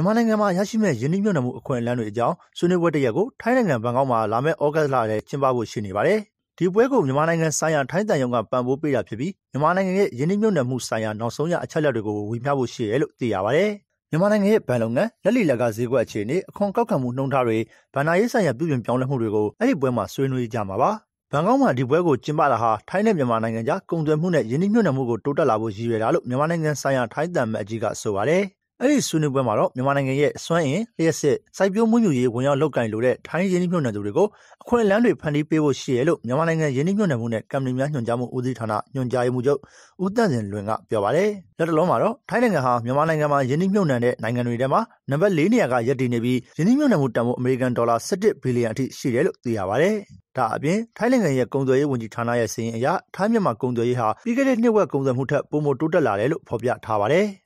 မြန်မာနိုင်ငံမှာရရှိမဲ့ယင်းနှိမ့်ညွတ်မှုအခွင့်အလမ်းတွေအကြောင်းဆွေးနွေးပွဲတစ်ရက်ကိုထိုင်းနိုင်ငံဘန်ကောက်မှာလာမယ့်ဩဂတ်လထဲကျင်းပဖို့ရှိနေပါတယ်။ဒီပွဲကိုမြန်မာနိုင်ငံဆိုင်ရာထိုင်းတန်ယုံကပံ့ပိုးပေးတာဖြစ်ပြီးမြန်မာနိုင်ငံရဲ့ယင်းနှိမ့်ညွတ်မှုဆိုင်ရာနောက်ဆုံးရအချက်အလက်တွေကိုဝေမျှဖို့ရှိတယ်လို့သိရပါတယ်။မြန်မာနိုင်ငံရဲ့ဘဏ်လုပ်ငန်းလက်လီလက်ကဈေးကွက်အခြေအနေအခွန်ကောက်ခံမှုနှုံထားတွေဗန်နာရေးဆိုင်ရာပြုပြင်ပြောင်းလဲမှုတွေကိုအဲ့ဒီပွဲမှာဆွေးနွေးကြမှာပါ။ဘန်ကောက်မှာဒီပွဲကိုကျင်းပတာဟာထိုင်းနဲ့မြန်မာနိုင်ငံကြားကုန်သွယ်မှုနဲ့ယင်းနှိမ့်ညွတ်မှုကိုတိုးတက်လာဖို့ရည်ရွယ်တာလို့မြန်မာနိုင်ငံဆိုင်ရာထိုင်းတန်မတ်ကြီးကဆိုပါတယ်။အဲ့ဒီဆွေးနွေးပွဲမှာတော့မြန်မာနိုင်ငံရဲ့စွမ်းအင်လျှက်စစ်စိုက်ပျိုးမှုမျိုးရေးဝင်ရောက်လောက်ကင်လိုတဲ့ထိုင်းရင်းနှီးမြှုပ်နှံသူတွေကိုအခွင့်အလမ်းတွေဖန်တီးပေးဖို့ရှိရလို့မြန်မာနိုင်ငံရင်းနှီးမြှုပ်နှံမှုနဲ့ကမ္ပဏီများညွှန်ကြားမှုဦးစီးဌာနညွှန်ကြားရေးမှူးချုပ်ဦးတန့်စင်လွင်ကပြောပါတယ်။လက်တလုံးမှာတော့ထိုင်းနိုင်ငံဟာမြန်မာနိုင်ငံမှာရင်းနှီးမြှုပ်နှံတဲ့နိုင်ငံတွေထဲမှာနံပါတ်၄နေရာကရပ်တည်နေပြီးရင်းနှီးမြှုပ်နှံမှုတန်ဖိုးအမေရိကန်ဒေါ်လာ17ဘီလီယံအထိရှိတယ်လို့သိရပါတယ်။ဒါအပြင်ထိုင်းနိုင်ငံရဲ့ကုန်သွယ်ရေးဝန်ကြီးဌာနရဲ့စီရင်အရထိုင်းမြန်မာကုန်သွယ်ရေးဟာပြီးခဲ့တဲ့နှစ်ဝက်ကုန်သွယ်မှုထက်ပိုမိုတိုးတက်လာတယ်လို့ဖော်ပြထားပါတယ်။